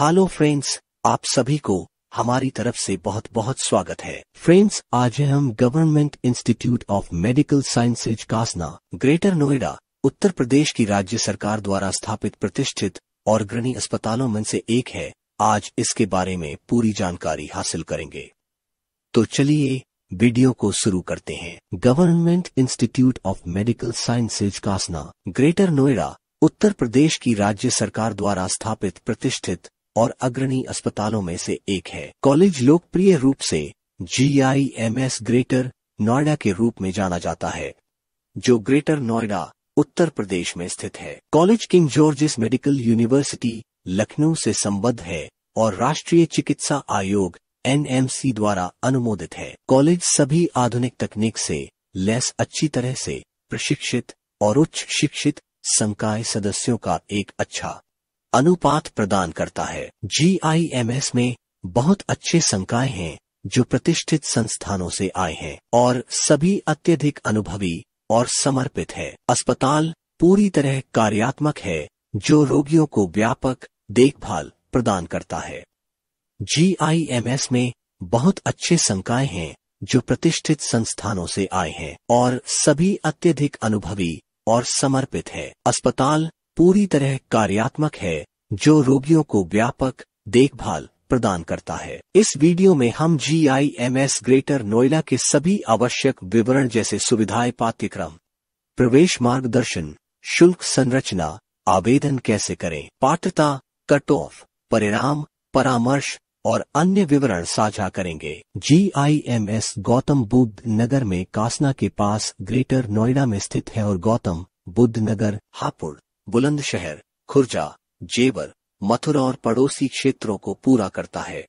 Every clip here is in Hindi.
हेलो फ्रेंड्स आप सभी को हमारी तरफ से बहुत बहुत स्वागत है फ्रेंड्स आज हम government institute of medical sciences Kasna greater Noida Uttar Pradesh की राज्य सरकार द्वारा स्थापित प्रतिष्ठित और अग्रणी अस्पतालों में से एक है आज इसके बारे में पूरी जानकारी हासिल करेंगे तो चलिए वीडियो को शुरू करते हैं government institute of medical sciences Kasna greater Noida Uttar Pradesh की राज्य सरकार द्वारा स्थापित प्रतिष्ठित और अग्रणी अस्पतालों में से एक है कॉलेज लोकप्रिय रूप से जीआईएमएस ग्रेटर नोएडा के रूप में जाना जाता है जो ग्रेटर नोएडा उत्तर प्रदेश में स्थित है college King George's medical university Lucknow से संबद्ध है और राष्ट्रीय चिकित्सा आयोग एनएमसी द्वारा अनुमोदित है कॉलेज सभी आधुनिक तकनीक से लेस अच्छी तरह से प्रशिक्षित और उच्च शिक्षित संकाय सदस्यों का एक अच्छा अनुपात प्रदान करता है जीआईएमएस में बहुत अच्छे संकाय हैं जो प्रतिष्ठित संस्थानों से आए हैं और सभी अत्यधिक अनुभवी और समर्पित है अस्पताल पूरी तरह कार्यात्मक है जो रोगियों को व्यापक देखभाल प्रदान करता है जीआईएमएस में बहुत अच्छे संकाय हैं जो प्रतिष्ठित संस्थानों से आए हैं और सभी अत्यधिक अनुभवी और समर्पित है अस्पताल पूरी तरह कार्यात्मक है जो रोगियों को व्यापक देखभाल प्रदान करता है इस वीडियो में हम G I M S greater Noida के सभी आवश्यक विवरण जैसे सुविधाएं पाठ्यक्रम प्रवेश मार्गदर्शन शुल्क संरचना आवेदन कैसे करें पात्रता कट ऑफ परिणाम परामर्श और अन्य विवरण साझा करेंगे G I M S Gautam Buddh Nagar में कासना के पास ग्रेटर नोएडा में स्थित है और गौतम बुद्ध नगर हापुड़ बुलंदशहर खुर्जा जेवर मथुरा और पड़ोसी क्षेत्रों को पूरा करता है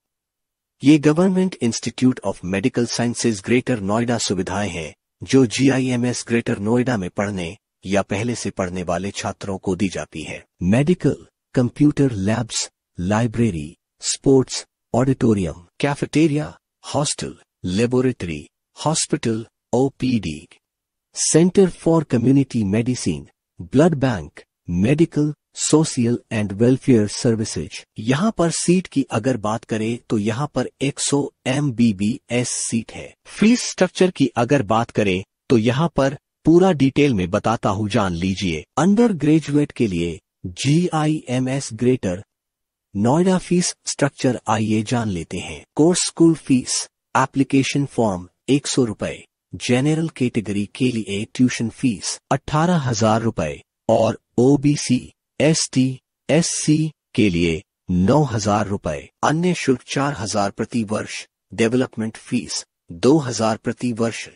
ये government institute of medical sciences greater Noida सुविधाएं हैं जो जीआईएमएस ग्रेटर नोएडा में पढ़ने या पहले से पढ़ने वाले छात्रों को दी जाती है medical computer labs library sports auditorium cafeteria hostel laboratory hospital OPD centre for community medicine blood bank medical social and welfare services यहाँ पर सीट की अगर बात करें तो यहाँ पर 100 सौ सीट है फीस स्ट्रक्चर की अगर बात करें तो यहाँ पर पूरा डिटेल में बताता हूँ जान लीजिए अंडर ग्रेजुएट के लिए G I M S greater Noida fees structure आइए जान लेते हैं course school fees application form एक सौ रूपए जनरल कैटेगरी के लिए ट्यूशन फीस अठारह हजार रूपए और ओबीसी एसटी, एससी के लिए नौ हजार रूपए अन्य शुल्क चार हजार प्रति वर्ष डेवलपमेंट फीस दो हजार प्रति वर्ष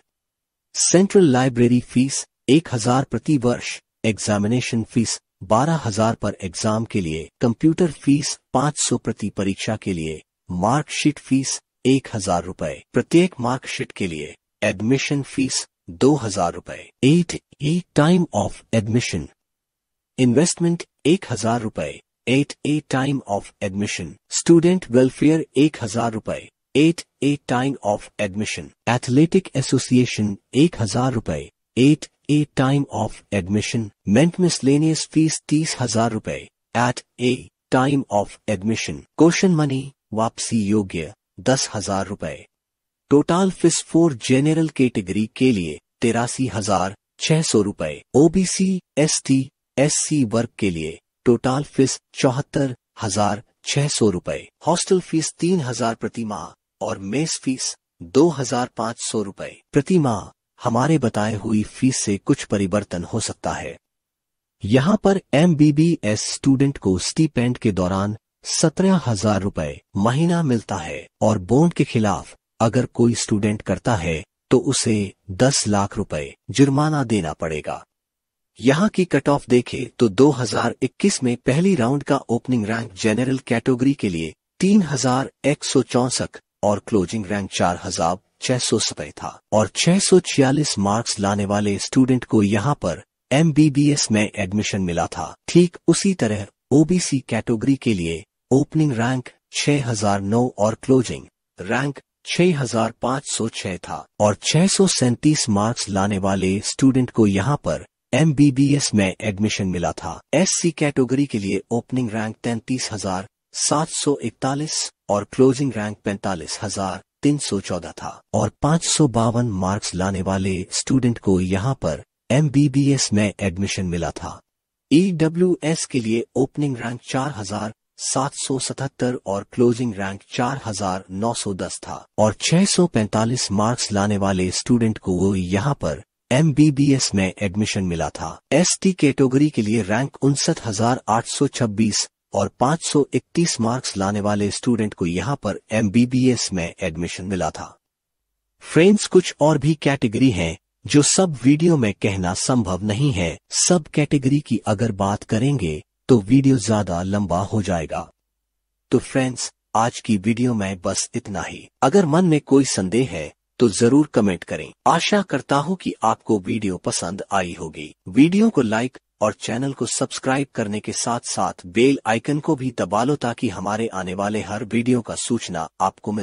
सेंट्रल लाइब्रेरी फीस एक हजार प्रति वर्ष एग्जामिनेशन फीस बारह हजार पर एग्जाम के लिए कंप्यूटर फीस पाँच सौ प्रति परीक्षा के लिए मार्कशीट फीस एक हजार रूपए प्रत्येक मार्कशीट के लिए एडमिशन फीस दो हजार रूपए at a time of admission investment एक हजार रूपए at a time of admission student welfare एक हजार रूपए at a time of admission athletic association एक हजार रूपए at a time of admission मेंट मिसलेनियस फीस तीस हजार रूपए at a time of admission caution money वापसी योग्य दस हजार रूपए total fees for general category के लिए तिरासी हजार छह सौ रूपए ओबीसी टी एस वर्ग के लिए टोटल फीस चौहत्तर हजार छह सौ रूपए हॉस्टल फीस तीन हजार प्रति माह और मेस फीस दो हजार पाँच सौ रूपए प्रति माह हमारे बताए हुई फीस से कुछ परिवर्तन हो सकता है यहाँ पर एम स्टूडेंट को स्टीपेंड के दौरान सत्रह हजार रूपए महीना मिलता है और बोन्ड के खिलाफ अगर कोई स्टूडेंट करता है तो उसे दस लाख रुपए जुर्माना देना पड़ेगा यहाँ की कट ऑफ देखे तो 2021 में पहली राउंड का ओपनिंग रैंक जनरल कैटेगरी के लिए तीन और क्लोजिंग रैंक चार हजार छह सौ सतह था और छियालीस मार्क्स लाने वाले स्टूडेंट को यहाँ पर एस में एडमिशन मिला था ठीक उसी तरह ओबीसी कैटेगरी के लिए ओपनिंग रैंक 6009 और क्लोजिंग रैंक 6506 था और छह मार्क्स लाने वाले स्टूडेंट को यहाँ पर एम में एडमिशन मिला था सी कैटेगरी के लिए ओपनिंग रैंक तैंतीस हजार सात सौ इकतालीस और क्लोजिंग रैंक पैंतालीस हजार तीन सौ चौदह था और पाँच सौ बावन मार्क्स लाने वाले स्टूडेंट को यहाँ पर एम में एडमिशन मिला था ई e के लिए ओपनिंग रैंक चार हजार सात सौ सतहत्तर और क्लोजिंग रैंक चार हजार नौ सौ दस था और छह सौ पैंतालीस मार्क्स लाने वाले स्टूडेंट को यहाँ पर एम में एडमिशन मिला था टी कैटेगरी के लिए रैंक उनसठ और 531 मार्क्स लाने वाले स्टूडेंट को यहाँ पर एम में एडमिशन मिला था फ्रेंड्स कुछ और भी कैटेगरी हैं जो सब वीडियो में कहना संभव नहीं है सब कैटेगरी की अगर बात करेंगे तो वीडियो ज्यादा लंबा हो जाएगा तो फ्रेंड्स आज की वीडियो में बस इतना ही अगर मन में कोई संदेह है तो जरूर कमेंट करें आशा करता हूँ कि आपको वीडियो पसंद आई होगी वीडियो को लाइक और चैनल को सब्सक्राइब करने के साथ साथ बेल आइकन को भी दबा लो ताकि हमारे आने वाले हर वीडियो का सूचना आपको मिल